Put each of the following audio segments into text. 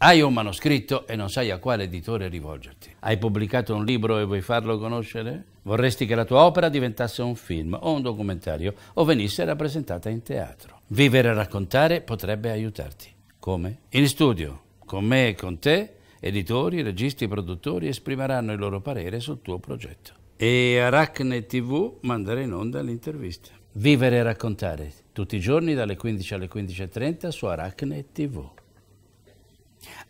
Hai un manoscritto e non sai a quale editore rivolgerti. Hai pubblicato un libro e vuoi farlo conoscere? Vorresti che la tua opera diventasse un film o un documentario o venisse rappresentata in teatro. Vivere e raccontare potrebbe aiutarti. Come? In studio, con me e con te, editori, registi e produttori esprimeranno il loro parere sul tuo progetto. E Arachne TV manderà in onda l'intervista. Vivere e raccontare, tutti i giorni dalle 15 alle 15.30 su Arachne TV.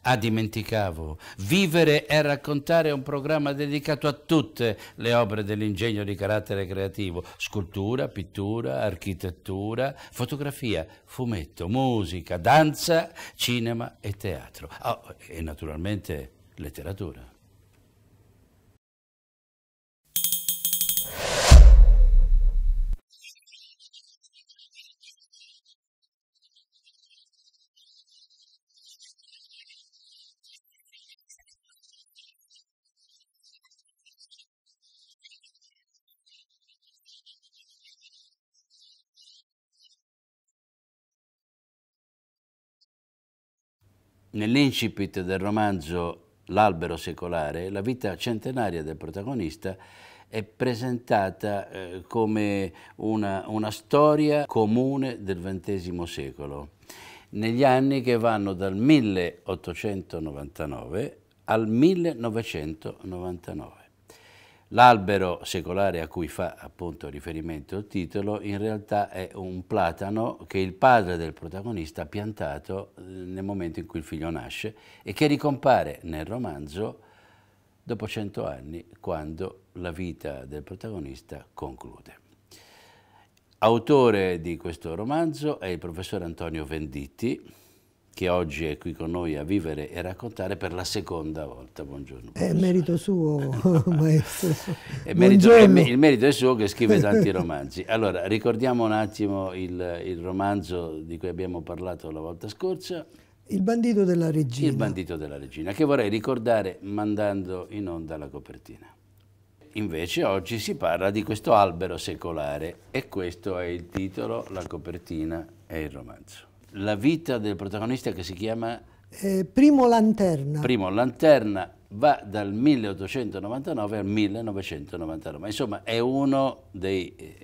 Ah, dimenticavo, vivere e raccontare è un programma dedicato a tutte le opere dell'ingegno di carattere creativo, scultura, pittura, architettura, fotografia, fumetto, musica, danza, cinema e teatro. Oh, e naturalmente letteratura. Nell'incipit del romanzo L'albero secolare, la vita centenaria del protagonista è presentata eh, come una, una storia comune del XX secolo, negli anni che vanno dal 1899 al 1999. L'albero secolare a cui fa appunto riferimento il titolo in realtà è un platano che il padre del protagonista ha piantato eh, nel momento in cui il figlio nasce e che ricompare nel romanzo dopo cento anni quando la vita del protagonista conclude. Autore di questo romanzo è il professor Antonio Venditti, che oggi è qui con noi a vivere e raccontare per la seconda volta. Buongiorno. Professore. È merito suo, maestro. è merito, è, il merito è suo che scrive tanti romanzi. Allora, ricordiamo un attimo il, il romanzo di cui abbiamo parlato la volta scorsa. Il bandito della regina. Il bandito della regina, che vorrei ricordare mandando in onda la copertina. Invece oggi si parla di questo albero secolare e questo è il titolo, la copertina e il romanzo la vita del protagonista che si chiama... Eh, Primo Lanterna. Primo Lanterna va dal 1899 al 1999, insomma è uno dei, eh,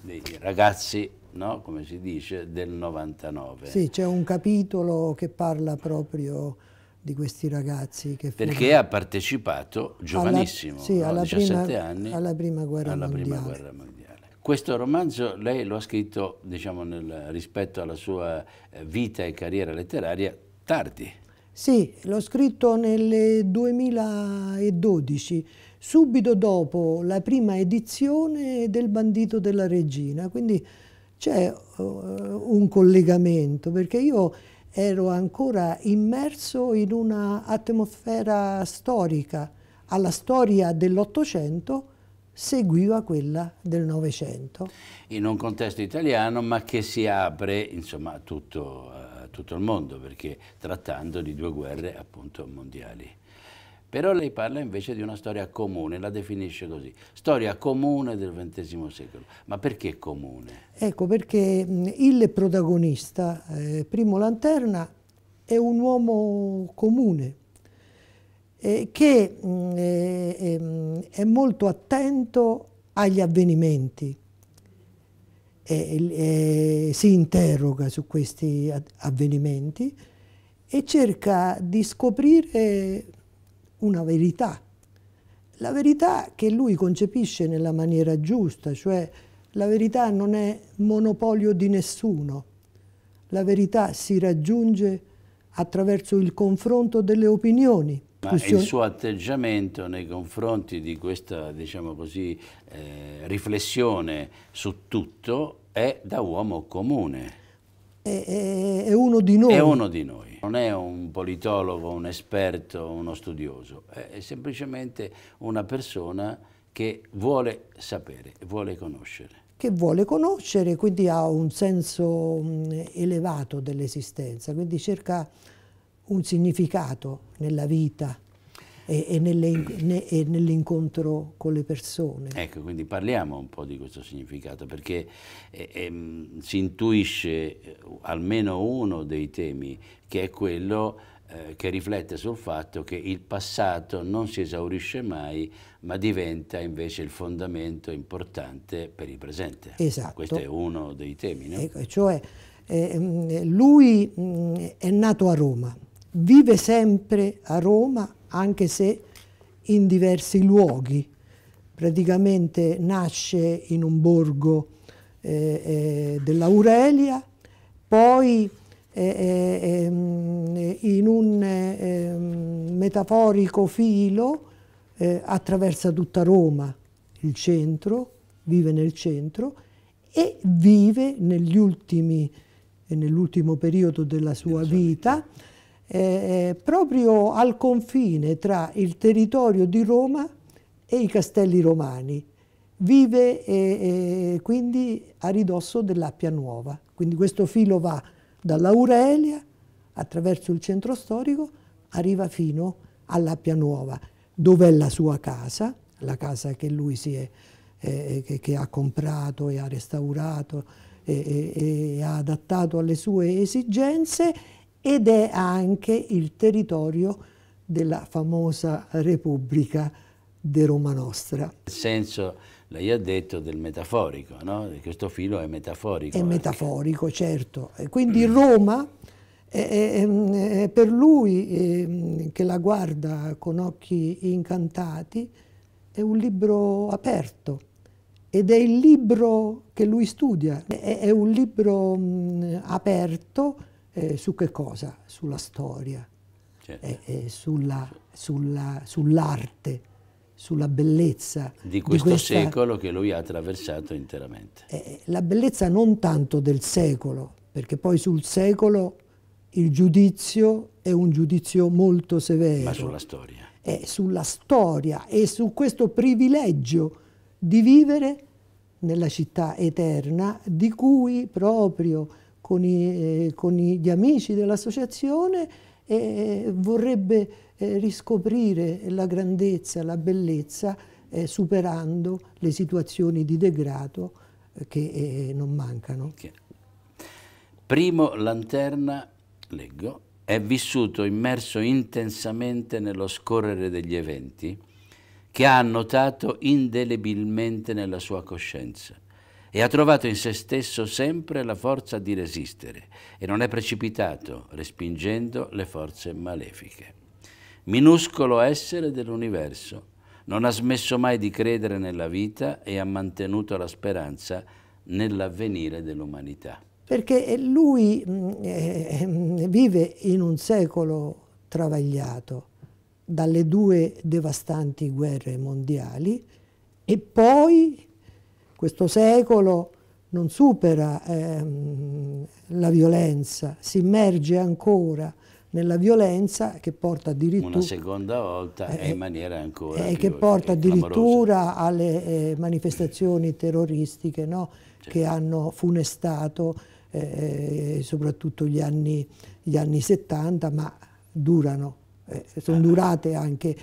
dei ragazzi, no? come si dice, del 99. Sì, c'è un capitolo che parla proprio di questi ragazzi. Perché ha partecipato giovanissimo, alla, sì, no? alla 17 prima, anni, alla prima guerra alla mondiale. Prima guerra mondiale. Questo romanzo lei lo ha scritto, diciamo, nel, rispetto alla sua eh, vita e carriera letteraria, tardi. Sì, l'ho scritto nel 2012, subito dopo la prima edizione del Bandito della Regina, quindi c'è uh, un collegamento, perché io ero ancora immerso in un'atmosfera storica, alla storia dell'Ottocento, seguiva quella del Novecento. In un contesto italiano, ma che si apre insomma, a, tutto, a tutto il mondo, perché trattando di due guerre appunto mondiali. Però lei parla invece di una storia comune, la definisce così, storia comune del XX secolo. Ma perché comune? Ecco, perché il protagonista, eh, Primo Lanterna, è un uomo comune, eh, che mm, eh, ehm, è molto attento agli avvenimenti e, eh, e eh, si interroga su questi avvenimenti e cerca di scoprire una verità, la verità che lui concepisce nella maniera giusta, cioè la verità non è monopolio di nessuno, la verità si raggiunge attraverso il confronto delle opinioni, ma il suo atteggiamento nei confronti di questa diciamo così, eh, riflessione su tutto è da uomo comune. È, è, uno di noi. È uno di noi. Non è un politologo, un esperto, uno studioso, è semplicemente una persona che vuole sapere, vuole conoscere. Che vuole conoscere, quindi ha un senso mm, elevato dell'esistenza, quindi cerca un significato nella vita e, e nell'incontro con le persone. Ecco, quindi parliamo un po' di questo significato, perché eh, eh, si intuisce eh, almeno uno dei temi, che è quello eh, che riflette sul fatto che il passato non si esaurisce mai, ma diventa invece il fondamento importante per il presente. Esatto. Questo è uno dei temi, no? Ecco, cioè, eh, mm, lui mh, mm, è nato a Roma, vive sempre a Roma, anche se in diversi luoghi. Praticamente nasce in un borgo eh, eh, dell'Aurelia, poi eh, eh ehm, in un eh, ehm, metaforico filo eh, attraversa tutta Roma, il centro, vive nel centro e vive negli ultimi, nell'ultimo periodo della sua vita eh, eh, proprio al confine tra il territorio di Roma e i castelli romani. Vive eh, eh quindi a ridosso dell'Appia Nuova. Quindi questo filo va dall'Aurelia, attraverso il centro storico, arriva fino all'Appia Nuova, dove è la sua casa, la casa che lui si è, eh, eh che, che, ha comprato e ha restaurato e, e, e ha adattato alle sue esigenze ed è anche il territorio della famosa Repubblica de Roma Nostra. Nel senso, lei ha detto, del metaforico, no? Questo filo è metaforico. È anche. Eh, metaforico, certo. Quindi mm. Roma, è, è, è per lui ehm, che la guarda con occhi incantati, è un libro aperto ed è il libro che lui studia, è, un libro mh, aperto eh, su che cosa? Sulla storia, certo. eh, eh, sull'arte, sulla, sull sulla bellezza. Di questo di questa, secolo che lui ha attraversato interamente. Eh, eh, la bellezza non tanto del secolo, perché poi sul secolo il giudizio è un giudizio molto severo. Ma sulla storia. È eh, sulla storia e su questo privilegio di vivere nella città eterna di cui proprio con, i, eh, con gli amici dell'associazione e eh, vorrebbe eh, riscoprire la grandezza, la bellezza, eh, superando le situazioni di degrado eh, che eh, non mancano. Okay. Primo Lanterna, leggo, è vissuto immerso intensamente nello scorrere degli eventi che ha annotato indelebilmente nella sua coscienza e ha trovato in se stesso sempre la forza di resistere e non è precipitato, respingendo le forze malefiche. Minuscolo essere dell'universo, non ha smesso mai di credere nella vita e ha mantenuto la speranza nell'avvenire dell'umanità. Perché lui mm, eh, vive in un secolo travagliato dalle due devastanti guerre mondiali e poi questo secolo non supera ehm, la violenza, si immerge ancora nella violenza che porta addirittura... Una seconda volta eh, e in maniera ancora eh, che porta cioè, addirittura alle eh, manifestazioni terroristiche no? certo. che hanno funestato eh, eh, soprattutto gli anni, gli anni, 70, ma durano, eh, sono eh. durate anche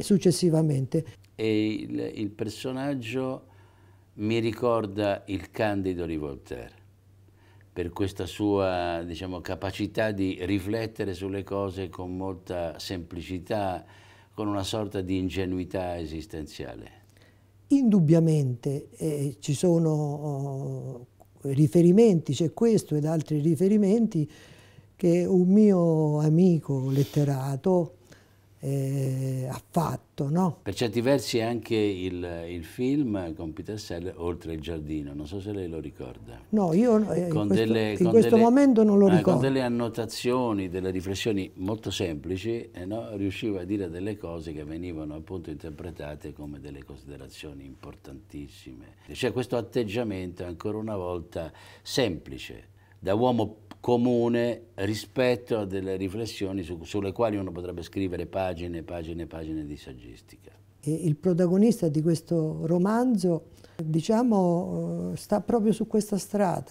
successivamente. E il, il personaggio mi ricorda il Candido di Voltaire per questa sua diciamo, capacità di riflettere sulle cose con molta semplicità, con una sorta di ingenuità esistenziale. Indubbiamente eh, ci sono oh, riferimenti, c'è questo ed altri riferimenti che un mio amico letterato eh, ha fatto. No? Per certi versi anche il, il, film con Peter Seller, Oltre il giardino, non so se lei lo ricorda. No, io eh, con in questo, delle, in questo delle, momento non lo eh, ricordo. Con delle annotazioni, delle riflessioni molto semplici, no? riusciva a dire delle cose che venivano appunto interpretate come delle considerazioni importantissime. C'è cioè, questo atteggiamento ancora una volta semplice, da uomo comune rispetto a delle riflessioni su, sulle quali uno potrebbe scrivere pagine e pagine e pagine di saggistica. Il protagonista di questo romanzo, diciamo, eh, sta proprio su questa strada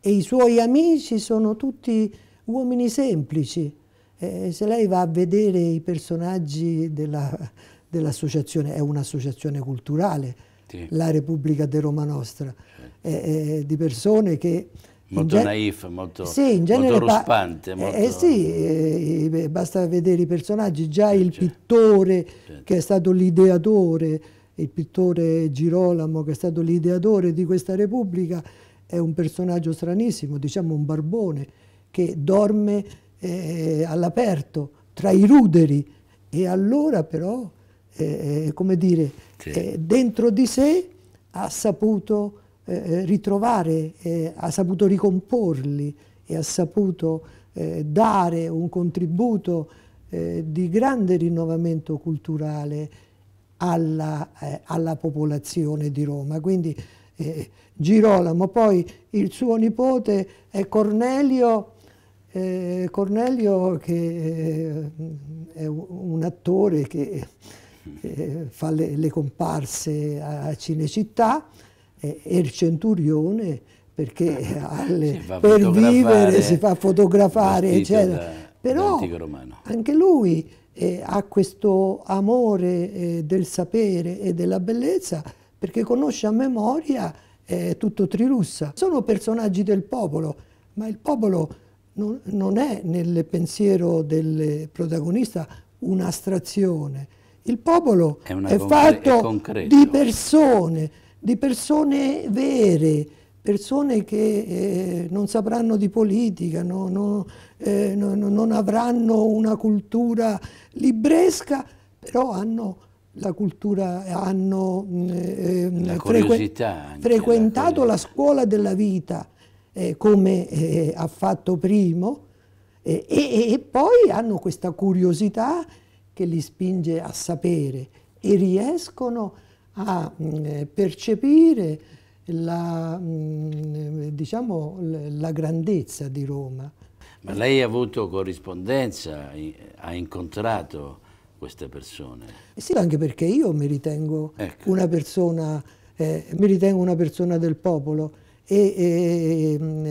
e i suoi amici sono tutti uomini semplici. Eh, se lei va a vedere i personaggi dell'associazione, è un'associazione culturale, sì. la Repubblica de Roma Nostra, sì. eh, eh, di persone che molto naif, molto, sì, molto ruspante. Eh, molto... Eh, sì, eh, eh, basta vedere i personaggi, già il pittore certo. che è stato l'ideatore, il pittore Girolamo che è stato l'ideatore di questa Repubblica, è un personaggio stranissimo, diciamo un barbone, che dorme eh, all'aperto, tra i ruderi, e allora però, eh, come dire, sì. dentro di sé ha saputo eh, eh, ritrovare, eh, ha saputo ricomporli e ha saputo eh, dare un contributo eh, di grande rinnovamento culturale alla, alla popolazione di Roma. Quindi Girolamo, poi il suo nipote è Cornelio, Cornelio che è un attore che fa le, le comparse a Cinecittà, e eh, il centurione perché eh, alle, per vivere si fa fotografare, eccetera. Da, Però anche lui eh, ha questo amore eh, del sapere e della bellezza perché conosce a memoria eh, tutto Trilussa. Sono personaggi del popolo, ma il popolo non, non è nel pensiero del protagonista un'astrazione. Il popolo è, è fatto è di persone di persone vere, persone che eh, non sapranno di politica, no, no, eh, no, non avranno una cultura libresca, però hanno la cultura, hanno eh, la frequ frequentato la, la, scuola della vita eh, come eh, ha fatto Primo e, e poi hanno questa curiosità che li spinge a sapere e riescono a a mm, eh, percepire la, mm, eh, diciamo, la grandezza di Roma. Ma lei ha avuto corrispondenza, ha incontrato queste persone? Eh sì, anche perché io mi ritengo, ecco. una, persona, eh, mi ritengo una persona del popolo e, e, e mm,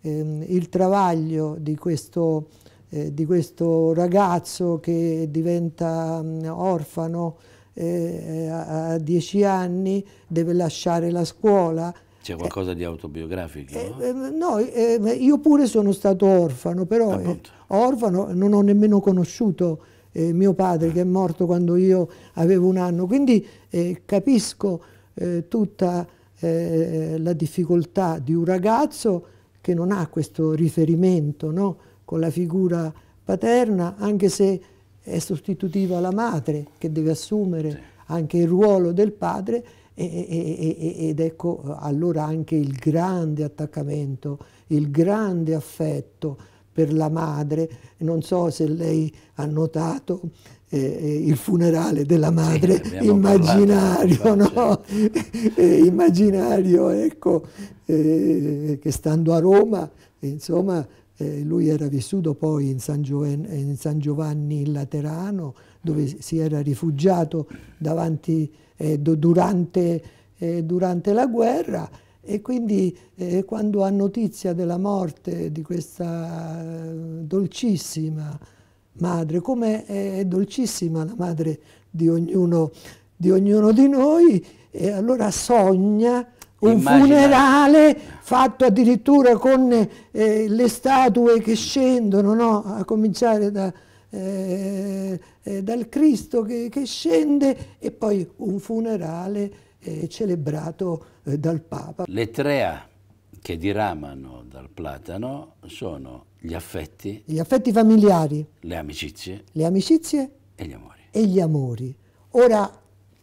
ehm, il travaglio di questo, eh, di questo ragazzo che diventa orfano eh, a dieci anni deve lasciare la scuola. C'è qualcosa eh, di autobiografico? Eh, no, eh, eh, io pure sono stato orfano, però eh, orfano non ho nemmeno conosciuto mio padre che è morto quando io avevo un anno, quindi capisco tutta la difficoltà di un ragazzo che non ha questo riferimento no? con la figura paterna, anche se è sostitutiva la madre che deve assumere sì. anche il ruolo del padre e, e, e, ed ecco allora anche il grande attaccamento, il grande affetto per la madre. Non so se lei ha notato eh, eh il funerale della madre sì, immaginario, no? eh, immaginario, ecco, eh, che stando a Roma, insomma, eh, lui era vissuto poi in San, in San, Giovanni in Laterano, dove mm. si era rifugiato davanti, eh, durante, eh, durante, la guerra e quindi eh, quando ha notizia della morte di questa eh, dolcissima madre, come è, dolcissima la madre di ognuno di, ognuno di noi, e allora sogna un funerale fatto addirittura con eh, le statue che scendono, no? a cominciare da, eh, eh, dal Cristo che, che, scende e poi un funerale eh, celebrato eh, dal Papa. Le tre A che diramano dal platano sono gli affetti. Gli affetti familiari. Le amicizie. Le amicizie. E gli amori. E gli amori. Ora,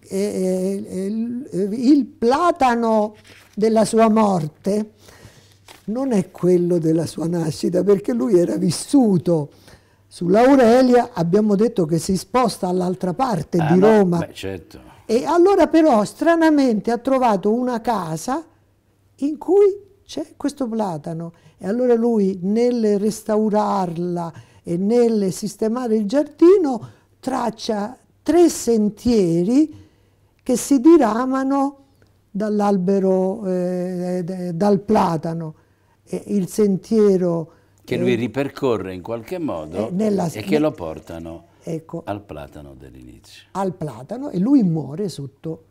eh, eh, eh, il platano della sua morte non è quello della sua nascita, perché lui era vissuto sull'Aurelia, abbiamo detto che si sposta all'altra parte ah, di no, Roma. Beh, certo. E allora però stranamente ha trovato una casa in cui c'è questo platano e allora lui nel restaurarla e nel sistemare il giardino traccia tre sentieri che si diramano dall'albero, eh, eh dal platano, eh, il sentiero... Che lui eh, ripercorre in qualche modo eh, nella, e che lo portano ecco, al platano dell'inizio. Al platano e lui muore sotto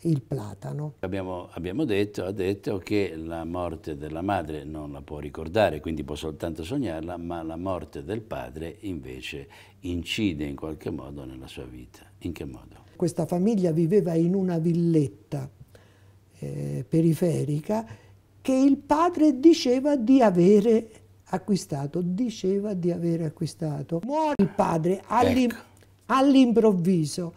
il platano. Abbiamo, abbiamo detto, ha detto che la morte della madre non la può ricordare, quindi può soltanto sognarla, ma la morte del padre invece incide in qualche modo nella sua vita. In che modo? Questa famiglia viveva in una villetta eh, periferica che il padre diceva di avere acquistato, diceva di avere acquistato. Muore il padre ecco. all'improvviso,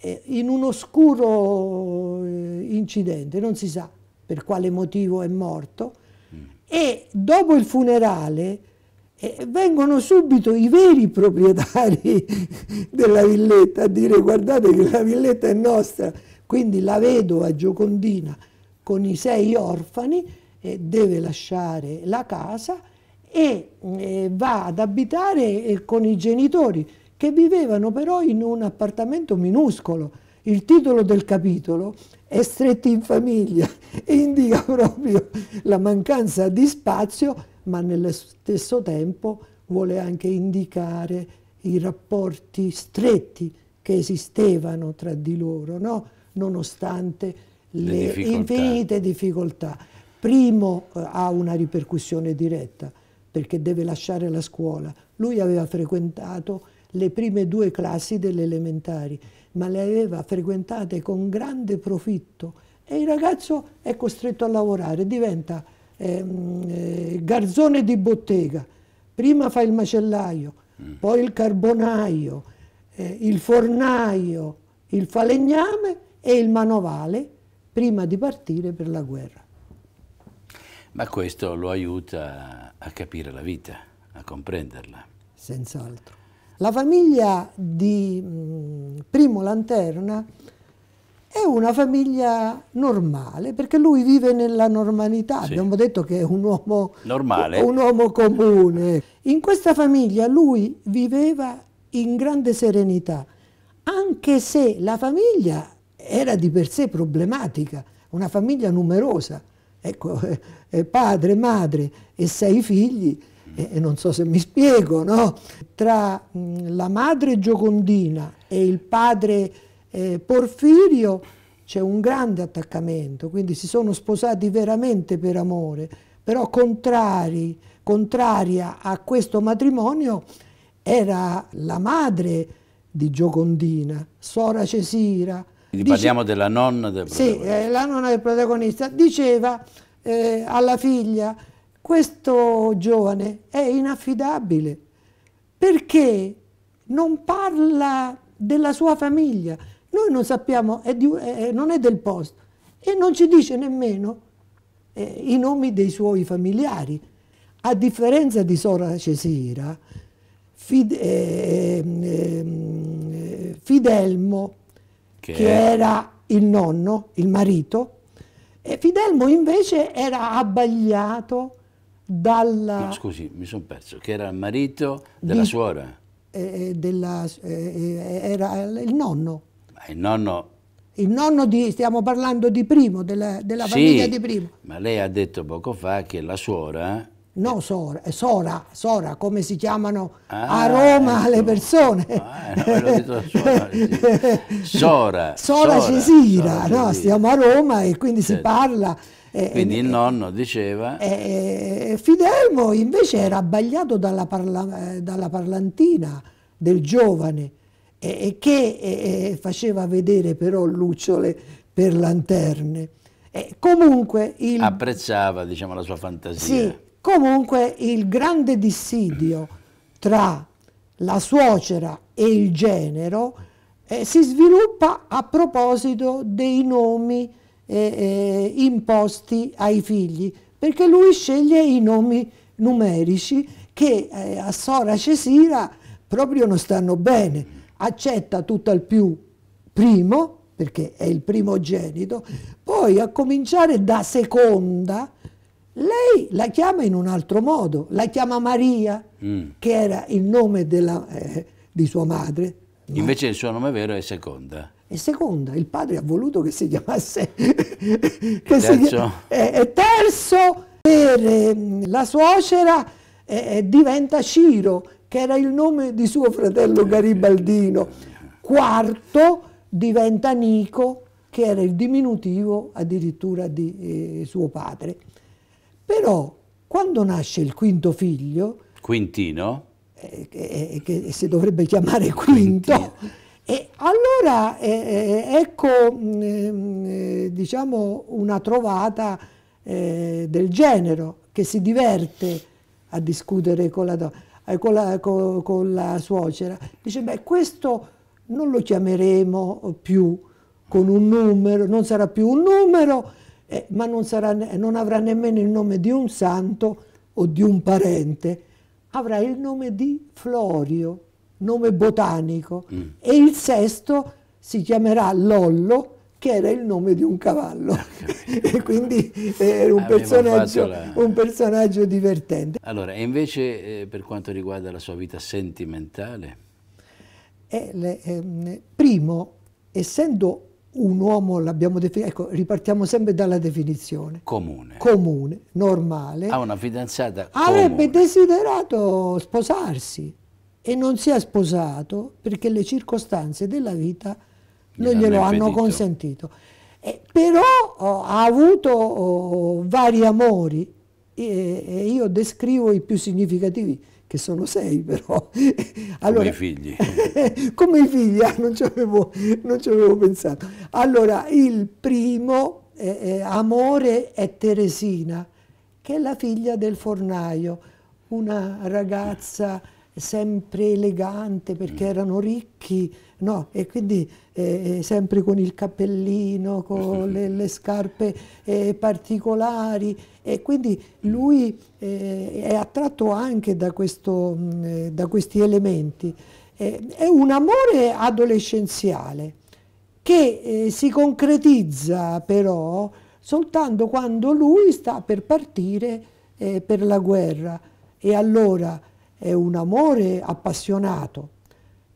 eh, in un oscuro eh, incidente, non si sa per quale motivo è morto, mm. e dopo il funerale e vengono subito i veri proprietari della villetta a dire guardate che la villetta è nostra. Quindi la vedova Giocondina con i sei orfani eh, deve lasciare la casa e eh, va ad abitare eh, con i genitori che vivevano però in un appartamento minuscolo. Il titolo del capitolo è Stretti in famiglia e indica proprio la mancanza di spazio ma nello stesso tempo vuole anche indicare i rapporti stretti che esistevano tra di loro, no? nonostante le, le difficoltà. infinite difficoltà. Primo eh, ha una ripercussione diretta perché deve lasciare la scuola. Lui aveva frequentato le prime due classi delle elementari, ma le aveva frequentate con grande profitto e il ragazzo è costretto a lavorare, diventa ehm, eh, garzone di bottega, prima fa il macellaio, mm. poi il carbonaio, eh, il fornaio, il falegname e il manovale prima di partire per la guerra. Ma questo lo aiuta a capire la vita, a comprenderla. Senz'altro. La famiglia di mh, mm, Primo Lanterna è una famiglia normale, perché lui vive nella normalità, sì. abbiamo detto che è un uomo, normale. un uomo comune. In questa famiglia lui viveva in grande serenità, anche se la famiglia era di per sé problematica, una famiglia numerosa, ecco, eh, eh, padre, madre e sei figli, eh, e non so se mi spiego, no? Tra mm, la madre Giocondina e il padre eh, Porfirio c'è un grande attaccamento, quindi si sono sposati veramente per amore, però contrari, contraria a questo matrimonio era la madre di Giocondina, Sora Cesira. Quindi dice, parliamo della nonna del protagonista. Sì, eh, la nonna del protagonista. Diceva eh, alla figlia, questo giovane è inaffidabile perché non parla della sua famiglia, noi non sappiamo, è di, è, non è del posto e non ci dice nemmeno eh, i nomi dei suoi familiari. A differenza di Sora Cesira, Fid, eh, ehm, eh Fidelmo, che... che era il nonno, il marito, e Fidelmo invece era abbagliato dalla... No, scusi, mi sono perso, che era il marito della di, suora? Eh, eh della, eh, eh, era il nonno il nonno... Il nonno di, stiamo parlando di primo, della, della sì, famiglia di primo. ma lei ha detto poco fa che la suora... Eh, no, sora, eh, sora, sora come si chiamano ah, a Roma ecco. le persone. Ah, no, detto la suora, sì. sora, sora, Cesira, no? stiamo a Roma e quindi certo. si parla... Eh, eh Quindi eh, il nonno diceva... Eh, Fidelmo invece era abbagliato dalla, parla, dalla parlantina del giovane eh, che eh, faceva vedere però lucciole per lanterne. Eh, comunque il, Apprezzava diciamo, la sua fantasia. Sì, comunque il grande dissidio tra la suocera e il genero eh, si sviluppa a proposito dei nomi eh, eh, imposti ai figli, perché lui sceglie i nomi numerici che a Sora Cesira proprio non stanno bene accetta al più primo, perché è il primogenito, poi a cominciare da seconda, lei la chiama in un altro modo, la chiama Maria, mm. che era il nome della, eh, di sua madre. Invece il suo nome vero è seconda. È seconda, il padre ha voluto che si chiamasse... che terzo. Si chiam... è, è terzo per eh, la suocera e, e diventa Ciro, che era il nome di suo fratello Garibaldino. Quarto diventa Nico, che era il diminutivo addirittura di eh, suo padre. Però quando nasce il quinto figlio... Quintino? Eh, che, eh, che, si dovrebbe chiamare Quinto. E allora eh, eh ecco mm, eh, diciamo una trovata del genero che si diverte a discutere con la, eh, con la, con, con la suocera. Dice, beh, questo non lo chiameremo più con un numero, non sarà più un numero, eh, ma non, sarà, non avrà nemmeno il nome di un santo o di un parente, avrà il nome di Florio, nome botanico, mm. e il sesto si chiamerà Lollo, che era il nome di un cavallo e quindi eh, era un ah, personaggio, la... un personaggio, divertente. Allora, e invece eh, per quanto riguarda la sua vita sentimentale? Eh, le, ehm, primo, essendo un uomo, l'abbiamo definito, ecco, ripartiamo sempre dalla definizione. Comune. Comune, normale. Ha una fidanzata Avrebbe desiderato sposarsi e non si è sposato perché le circostanze della vita non glielo hanno impedito. consentito. Eh, però oh, ha avuto oh, vari amori e, e, io descrivo i più significativi che sono sei però. Allora, come i figli. come i figli, ah, non, ci avevo, non, ci avevo, pensato. Allora, il primo eh, eh, amore è Teresina, che è la figlia del fornaio, una ragazza sempre elegante perché mm. erano ricchi, no? E quindi eh, eh sempre con il cappellino, con le, le scarpe eh, particolari. E quindi lui eh, è attratto anche da, questo, mh, mm, eh, da questi elementi. Eh, è un amore adolescenziale che si concretizza però soltanto quando lui sta per partire per la guerra. E allora è un amore appassionato,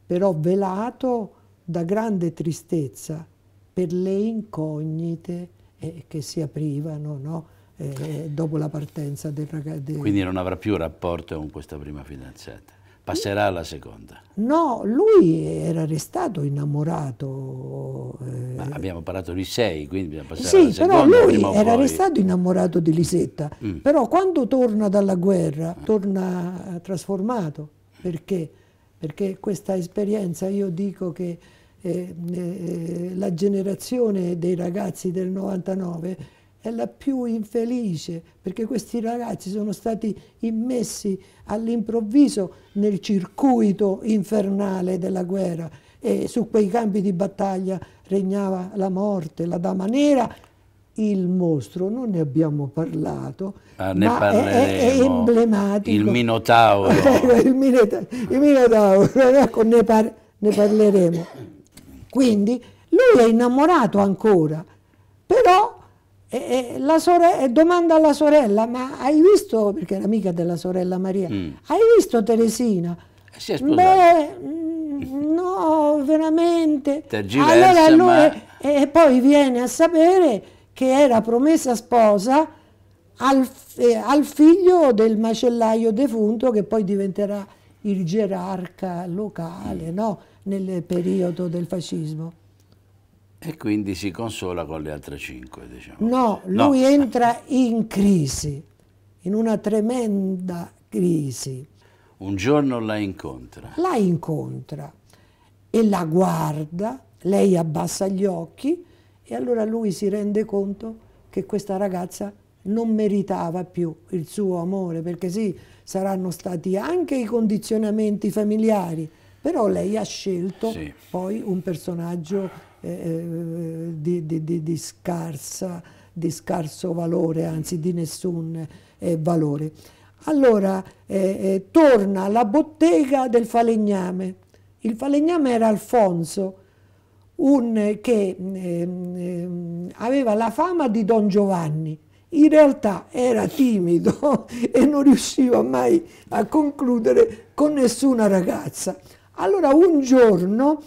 però velato da grande tristezza per le incognite eh, che si aprivano no? eh, eh dopo la partenza del ragazzo. Quindi non avrà più rapporto con questa prima fidanzata passerà alla seconda. No, lui era restato innamorato. Eh. Ma abbiamo parlato di sei, quindi bisogna passare sì, alla seconda. Sì, però lui era poi. restato innamorato di Lisetta, mm. però quando torna dalla guerra eh. torna eh, trasformato, perché? Perché questa esperienza, io dico che eh, eh, la generazione dei ragazzi del 99 è la più infelice, perché questi ragazzi sono stati immessi all'improvviso nel circuito infernale della guerra e su quei campi di battaglia regnava la morte, la dama nera, il mostro, non ne abbiamo parlato, ah, ne ma è, è, emblematico. Il Minotauro. Ecco, il, Minotauro, il Minotauro ecco, ne, par ne parleremo. Quindi lui è innamorato ancora, però e, e, sore- domanda alla sorella, ma hai visto, perché era amica della sorella Maria, mm. hai visto Teresina? Eh, si è sposata. Beh, mm, no, veramente. allora eh, lui, ma... e, e, poi viene a sapere che era promessa sposa al, eh, al figlio del macellaio defunto che poi diventerà il gerarca locale, mm. no? nel periodo del fascismo. E quindi si consola con le altre cinque, diciamo. No, lui no. entra in crisi, in una tremenda crisi. Un giorno la incontra. La incontra e la guarda, lei abbassa gli occhi e allora lui si rende conto che questa ragazza non meritava più il suo amore, perché sì, saranno stati anche i condizionamenti familiari, però lei ha scelto sì. poi un personaggio eh, eh, di, di, di, di, scarsa, di scarso valore, anzi di nessun eh, valore. Allora eh, eh torna alla bottega del falegname. Il falegname era Alfonso, un, che ehm, ehm, aveva la fama di Don Giovanni. In realtà era timido e non riusciva mai a concludere con nessuna ragazza. Allora un giorno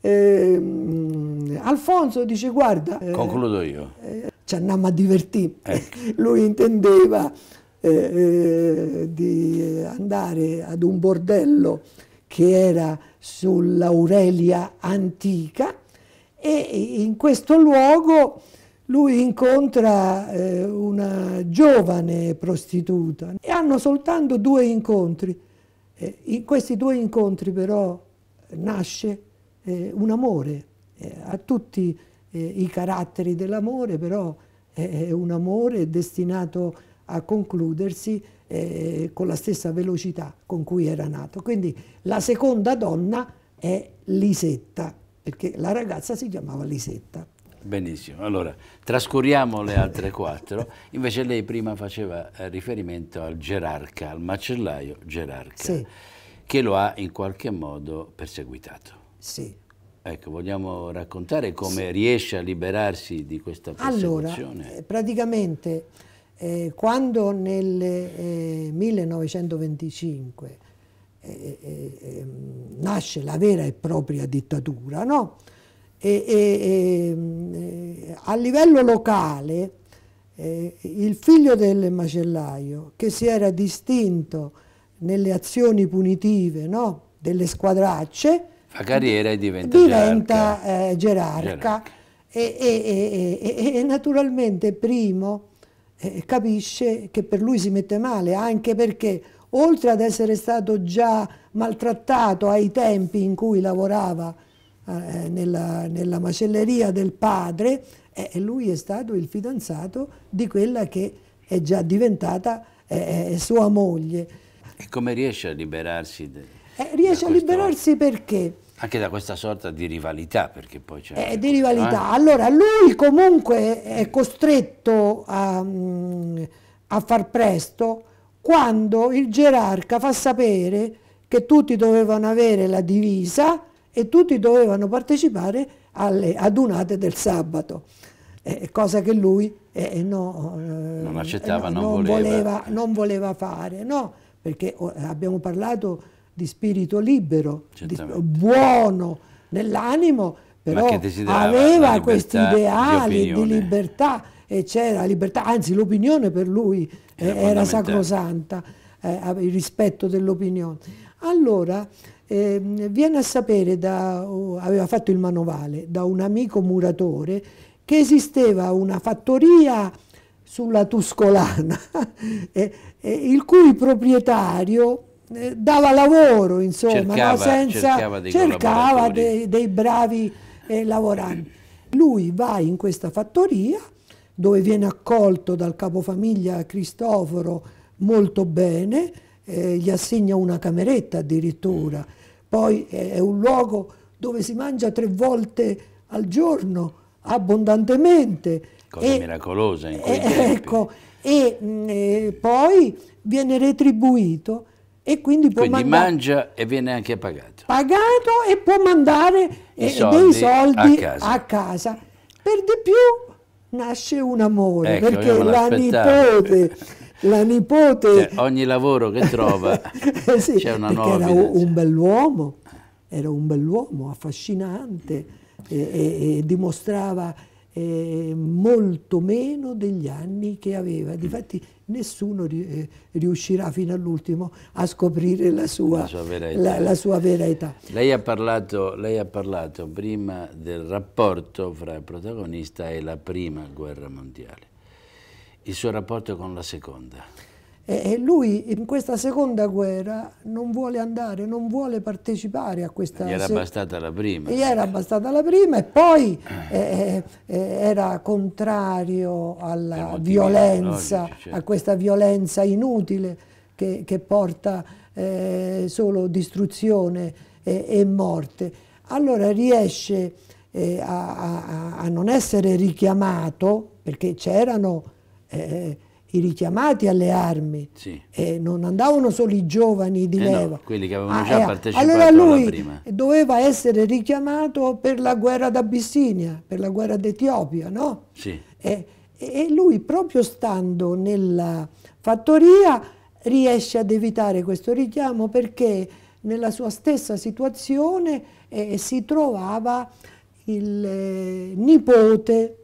eh, Alfonso dice guarda... Eh, Concludo io. Eh, ci andiamo a divertire. Ecco. Lui intendeva eh, eh, di andare ad un bordello che era sull'Aurelia antica e in questo luogo lui incontra eh, una giovane prostituta e hanno soltanto due incontri. Eh, in questi due incontri però nasce eh, un amore, eh, tutti eh, i caratteri dell'amore, però eh, è un amore destinato a concludersi eh, con la stessa velocità con cui era nato. Quindi la seconda donna è Lisetta, perché la ragazza si chiamava Lisetta. Benissimo, allora trascuriamo le altre quattro, invece lei prima faceva eh, riferimento al gerarca, al macellaio gerarca, sì. che lo ha in qualche modo perseguitato. Sì, Ecco, vogliamo raccontare come sì. riesce a liberarsi di questa persecuzione? Allora, eh, praticamente eh, quando nel eh, 1925 eh, eh, eh ehm, nasce la vera e propria dittatura, no? e, e, ehm, a livello locale il figlio del macellaio che si era distinto nelle azioni punitive no? delle squadracce fa carriera e diventa, diventa gerarca. Eh, gerarca. gerarca. E, e, e, e, naturalmente Primo eh, capisce che per lui si mette male, anche perché oltre ad essere stato già maltrattato ai tempi in cui lavorava eh, nella, nella, macelleria del padre, eh, lui è stato il fidanzato di quella che è già diventata eh, eh, sua moglie. E come riesce a liberarsi? De... Eh, riesce a liberarsi perché? Anche da questa sorta di rivalità, perché poi c'è... Eh, di rivalità. Eh? Allora, lui comunque è costretto a, mm, a, far presto quando il gerarca fa sapere che tutti dovevano avere la divisa e tutti dovevano partecipare alle adunate del sabato, eh, cosa che lui eh, eh, no, eh, non accettava, non, non, voleva. Voleva, non voleva fare, no? perché oh, abbiamo parlato di spirito libero, di, buono nell'animo, però aveva questi ideali di, di, libertà e c'era libertà, anzi l'opinione per lui era, era sacrosanta, eh, il rispetto dell'opinione. Allora eh, viene a sapere, da, uh, aveva fatto il manovale, da un amico muratore che esisteva una fattoria sulla Tuscolana, eh, il cui proprietario dava lavoro, insomma, cercava, no? Senza, cercava, dei, cercava dei, dei bravi eh, lavoranti. Lui va in questa fattoria dove viene accolto dal capofamiglia Cristoforo molto bene, eh, gli assegna una cameretta addirittura, poi è, eh, è un luogo dove si mangia tre volte al giorno abbondantemente. Cosa e, miracolosa in eh, quei ecco, mm, eh, Ecco, e mh, poi viene retribuito e quindi può quindi mandare, mangia e viene anche pagato. Pagato e può mandare eh, soldi dei soldi a casa. a casa. Per di più nasce un amore, ecco, perché la nipote, la nipote... Cioè, ogni lavoro che trova eh sì, c'è una nuova era vita. un bell'uomo, era un bell'uomo affascinante e, e, e dimostrava eh, molto meno degli anni che aveva. Difatti nessuno eh, riuscirà fino all'ultimo a scoprire la sua, la, sua vera età. Lei lei ha parlato prima del rapporto fra il protagonista e la prima guerra mondiale, il suo rapporto con la seconda. E lui in questa seconda guerra non vuole andare, non vuole partecipare a questa... Gli era bastata la prima. Gli era bastata la prima e poi eh, eh, eh era contrario alla violenza, logici, certo. a questa violenza inutile che, che porta eh, solo distruzione e, morte. Allora riesce eh, a, a, a, non essere richiamato, perché c'erano eh, i richiamati alle armi sì. e non andavano solo i giovani di eh leva. No, quelli che avevano ah, già partecipato allora lui prima. doveva essere richiamato per la guerra d'Abissinia, per la guerra d'Etiopia, no? Sì. E, e, lui proprio stando nella fattoria riesce ad evitare questo richiamo perché nella sua stessa situazione eh, si trovava il eh, nipote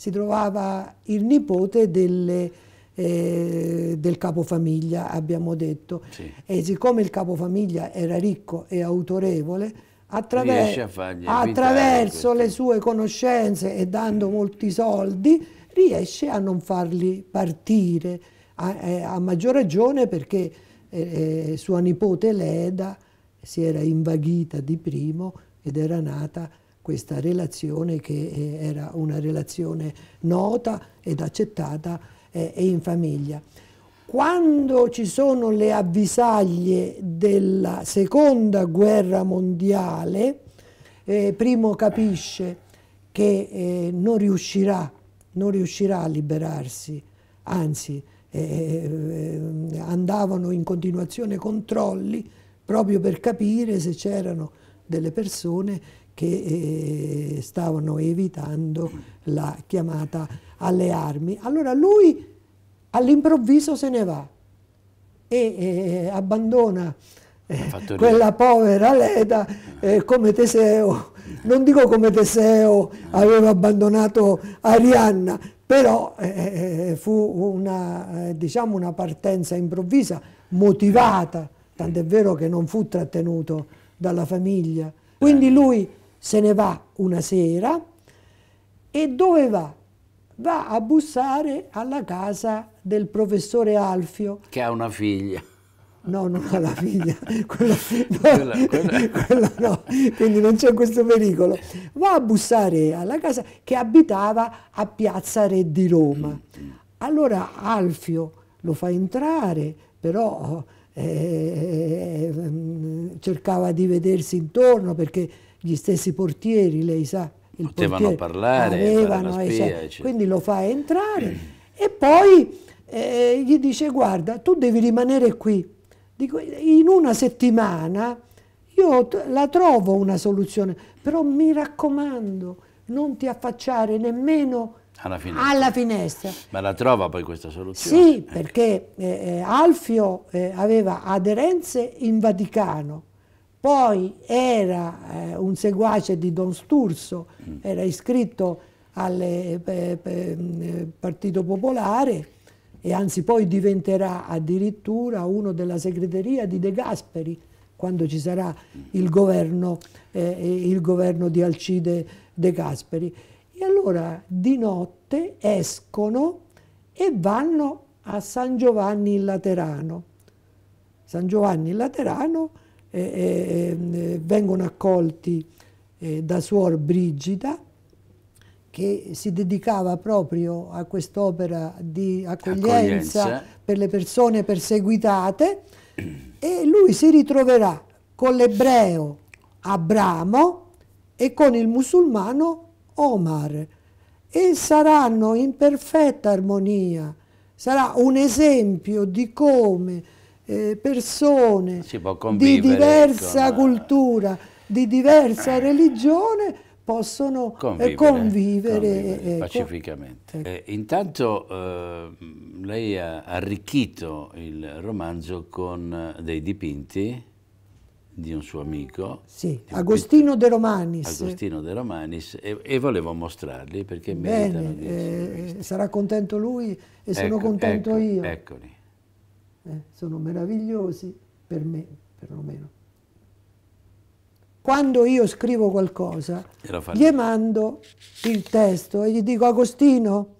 si trovava il nipote delle, eh, del capofamiglia, abbiamo detto. Sì. E siccome il capofamiglia era ricco e autorevole, attraver attraverso le sue conoscenze e dando mm. molti soldi, riesce a non farli partire, a, eh, a maggior ragione perché eh, eh, sua nipote Leda si era invaghita di primo ed era nata questa relazione che eh, era una relazione nota ed accettata eh, e in famiglia. Quando ci sono le avvisaglie della seconda guerra mondiale, eh, Primo capisce che eh, non, riuscirà, non, riuscirà, a liberarsi, anzi eh, eh andavano in continuazione controlli proprio per capire se c'erano delle persone che eh, stavano evitando la chiamata alle armi. Allora lui all'improvviso se ne va e eh, abbandona eh, quella povera Leda eh, come Teseo, non dico come Teseo aveva abbandonato Arianna, però eh, eh fu una, eh, diciamo una, partenza improvvisa, motivata, tant'è vero che non fu trattenuto dalla famiglia. Quindi lui se ne va una sera e dove va? Va a bussare alla casa del professore Alfio. Che ha una figlia. No, non ha la figlia, quella, no, quella, quella. quella no, quindi non c'è questo pericolo. Va a bussare alla casa che abitava a Piazza Re di Roma. Allora Alfio lo fa entrare, però eh, eh, eh mm, cercava di vedersi intorno perché gli stessi portieri, lei sa, il potevano parlare, avevano, spia, esatto. quindi lo fa entrare e poi eh, gli dice guarda tu devi rimanere qui, Dico, in una settimana io la trovo una soluzione, però mi raccomando non ti affacciare nemmeno alla finestra. alla finestra. Ma la trova poi questa soluzione? Sì, eh. perché eh, eh, Alfio eh, aveva aderenze in Vaticano, poi era eh, un seguace di Don Sturzo, mm. era iscritto al eh, eh, mm, Partito Popolare e anzi poi diventerà addirittura uno della segreteria di De Gasperi quando ci sarà il governo, eh, eh il governo di Alcide De Gasperi. E allora di notte escono e vanno a San Giovanni in Laterano. San Giovanni in Laterano eh, eh, vengono accolti eh, da Suor Brigida che si dedicava proprio a quest'opera di accoglienza, accoglienza per le persone perseguitate e lui si ritroverà con l'ebreo Abramo e con il musulmano Omar e saranno in perfetta armonia. Sarà un esempio di come eh, persone di ecco, diversa con... cultura, di diversa religione possono eh, convivere, convivere, convivere eh, ecco. pacificamente. Con... Ecco. Eh, intanto ehm, lei ha arricchito il romanzo con dei dipinti di un suo amico. Sì, Agostino De Romanis. Agostino De Romanis e, e volevo mostrarli perché Bene, meritano di essere Sarà contento lui e ecco, sono contento ecco, io. Eccoli eh, sono meravigliosi per me, perlomeno. Quando io scrivo qualcosa, gli mando il testo e gli dico Agostino,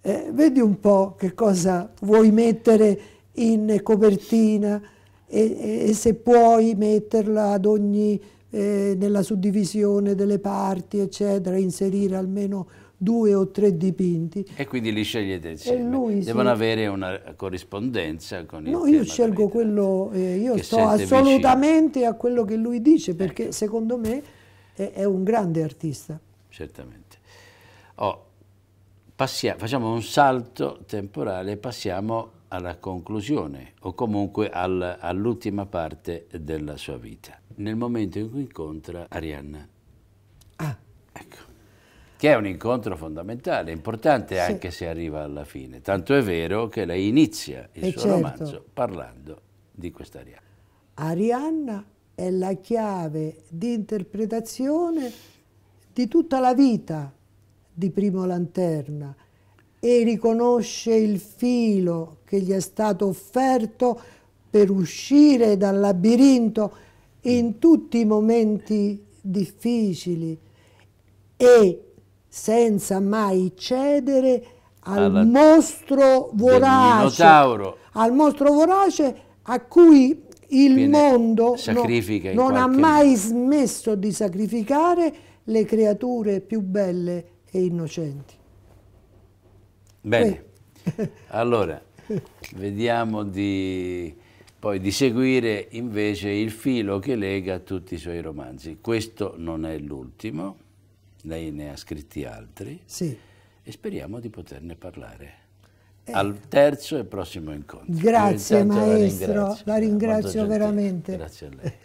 eh, vedi un po' che cosa vuoi mettere in copertina e, e se puoi metterla ad ogni, eh, nella suddivisione delle parti, eccetera, inserire almeno due o tre dipinti. E quindi li scegliete insieme. E lui, Devono si... avere una corrispondenza con il No, io scelgo quello, eh, io sto assolutamente vicino. a quello che lui dice ecco. perché ecco. secondo me è, è, un grande artista. Certamente. Oh, passia, facciamo un salto temporale e passiamo alla conclusione o comunque al, all'ultima parte della sua vita, nel momento in cui incontra Arianna. Ah. Ecco che è un incontro fondamentale, importante anche sì. se arriva alla fine. Tanto è vero che lei inizia il e suo certo. romanzo parlando di questa Arianna. Arianna è la chiave di interpretazione di tutta la vita di Primo Lanterna e riconosce il filo che gli è stato offerto per uscire dal labirinto in tutti i momenti difficili e senza mai cedere al Alla... mostro vorace, al mostro vorace a cui il mondo no, non ha mai modo. smesso di sacrificare le creature più belle e innocenti. Bene, eh. allora vediamo di, poi di seguire invece il filo che lega tutti i suoi romanzi. Questo non è l'ultimo lei ne ha scritti altri sì. e speriamo di poterne parlare. Eh. Al terzo e prossimo incontro. Grazie maestro, la ringrazio, la ringrazio veramente. Grazie a lei.